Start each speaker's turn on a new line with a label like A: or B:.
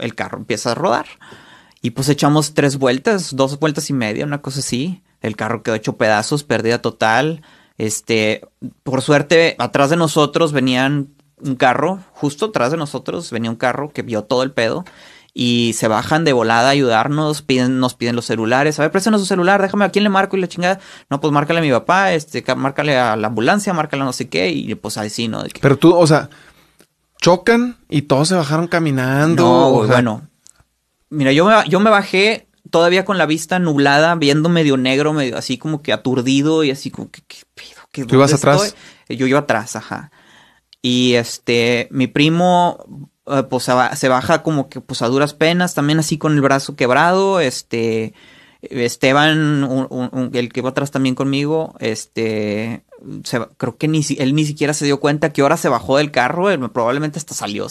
A: el carro empieza a rodar. Y pues echamos tres vueltas, dos vueltas y media, una cosa así. El carro quedó hecho pedazos, pérdida total. Este, por suerte, atrás de nosotros venían un carro, justo atrás de nosotros venía un carro que vio todo el pedo y se bajan de volada a ayudarnos, nos piden los celulares, a ver, préstanos su celular, déjame a quién le marco y la chingada, no, pues márcale a mi papá, este, márcale a la ambulancia, márcale a no sé qué, y pues así, ¿no?
B: Pero tú, o sea, chocan y todos se bajaron caminando. No, bueno.
A: Mira, yo me, yo me bajé todavía con la vista nublada, viendo medio negro, medio así como que aturdido y así como que, ¿qué ¿Qué, ¿Tú ibas atrás? Yo iba atrás, ajá. Y este, mi primo, eh, pues se baja como que pues a duras penas, también así con el brazo quebrado, este... Esteban, el que va atrás también conmigo, este, se, creo que ni, él ni siquiera se dio cuenta que ahora se bajó del carro, él probablemente hasta salió